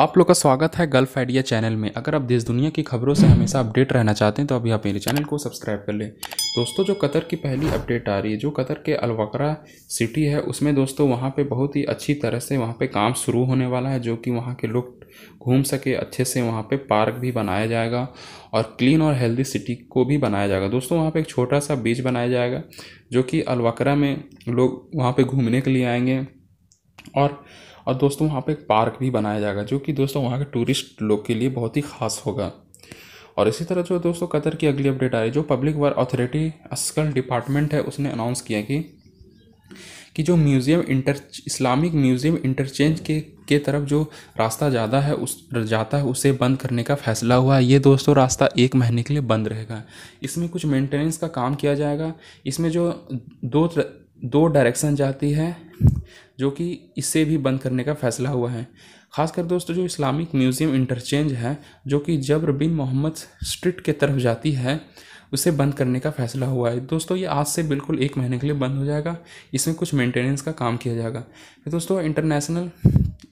आप लोग का स्वागत है गल्फ आइडिया चैनल में अगर आप देश दुनिया की खबरों से हमेशा अपडेट रहना चाहते हैं तो अभी आप मेरे चैनल को सब्सक्राइब कर लें दोस्तों जो कतर की पहली अपडेट आ रही है जो कतर के अलवकरा सिटी है उसमें दोस्तों वहाँ पे बहुत ही अच्छी तरह से वहाँ पे काम शुरू होने वाला है जो कि वहाँ के लोग घूम सके अच्छे से वहाँ पे पार्क भी बनाया जाएगा और क्लीन और हेल्दी सिटी को भी बनाया जाएगा दोस्तों वहाँ पे एक छोटा सा बीच बनाया जाएगा जो कि अलवकरा में लोग वहाँ पर घूमने के लिए आएँगे और और दोस्तों वहाँ पे एक पार्क भी बनाया जाएगा जो कि दोस्तों वहाँ के टूरिस्ट लोग के लिए बहुत ही ख़ास होगा और इसी तरह जो दोस्तों कतर की अगली अपडेट आ रही है जो पब्लिक वर्क अथॉरिटी असकल डिपार्टमेंट है उसने अनाउंस किया कि कि जो museum inter Islamic museum interchange के के तरफ जो रास्ता ज़्यादा है उस जाता है उसे बंद करने का फैसला हुआ है ये दोस्तों रास्ता एक महीने के लिए बंद रहेगा इसमें कुछ मेंटेनेंस का काम किया जाएगा इसमें जो दो दो डायरेक्शन जाती है जो कि इसे भी बंद करने का फैसला हुआ है खासकर दोस्तों जो इस्लामिक म्यूज़ियम इंटरचेंज है जो कि जबर बिन मोहम्मद स्ट्रीट के तरफ जाती है उसे बंद करने का फैसला हुआ है दोस्तों ये आज से बिल्कुल एक महीने के लिए बंद हो जाएगा इसमें कुछ मेंटेनेंस का काम किया जाएगा दोस्तों इंटरनेशनल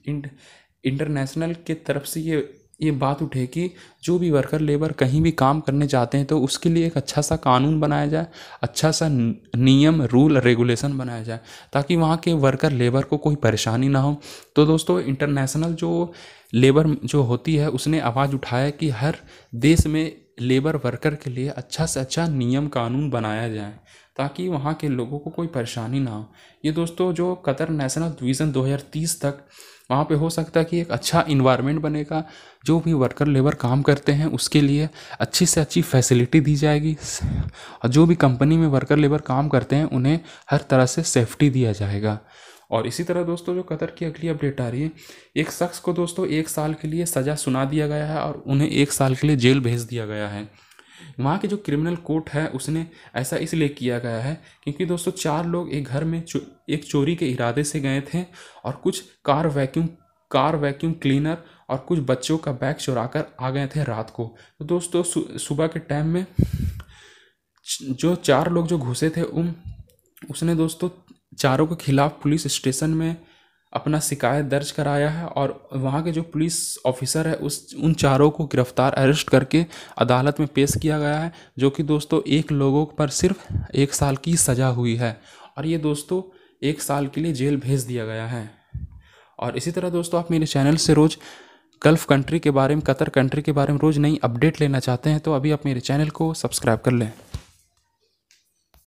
इंटरनेशनल के तरफ से ये ये बात उठे कि जो भी वर्कर लेबर कहीं भी काम करने जाते हैं तो उसके लिए एक अच्छा सा कानून बनाया जाए अच्छा सा नियम रूल रेगुलेशन बनाया जाए ताकि वहाँ के वर्कर लेबर को कोई परेशानी ना हो तो दोस्तों इंटरनेशनल जो लेबर जो होती है उसने आवाज़ उठाया कि हर देश में लेबर वर्कर के लिए अच्छा से अच्छा नियम कानून बनाया जाए ताकि वहाँ के लोगों को कोई परेशानी ना हो ये दोस्तों जो कतर नेशनल डिवीज़न 2030 तक वहाँ पे हो सकता है कि एक अच्छा इन्वायरमेंट बनेगा जो भी वर्कर लेबर काम करते हैं उसके लिए अच्छी से अच्छी फैसिलिटी दी जाएगी और जो भी कंपनी में वर्कर लेबर काम करते हैं उन्हें हर तरह से सेफ्टी दिया जाएगा और इसी तरह दोस्तों जो कतर की अगली अपडेट आ रही है एक शख्स को दोस्तों एक साल के लिए सज़ा सुना दिया गया है और उन्हें एक साल के लिए जेल भेज दिया गया है वहाँ के जो क्रिमिनल कोर्ट है उसने ऐसा इसलिए किया गया है क्योंकि दोस्तों चार लोग एक घर में चो, एक चोरी के इरादे से गए थे और कुछ car vacuum car vacuum cleaner और कुछ बच्चों का बैग चुरा कर आ गए थे रात को तो दोस्तों सु, सुबह के टाइम में जो चार लोग जो घुसे थे उन उसने दोस्तों चारों के खिलाफ पुलिस स्टेशन में अपना शिकायत दर्ज कराया है और वहाँ के जो पुलिस ऑफिसर है उस उन चारों को गिरफ्तार अरेस्ट करके अदालत में पेश किया गया है जो कि दोस्तों एक लोगों पर सिर्फ एक साल की सज़ा हुई है और ये दोस्तों एक साल के लिए जेल भेज दिया गया है और इसी तरह दोस्तों आप मेरे चैनल से रोज़ गल्फ़ कंट्री के बारे में कतर कंट्री के बारे में रोज़ नई अपडेट लेना चाहते हैं तो अभी आप मेरे चैनल को सब्सक्राइब कर लें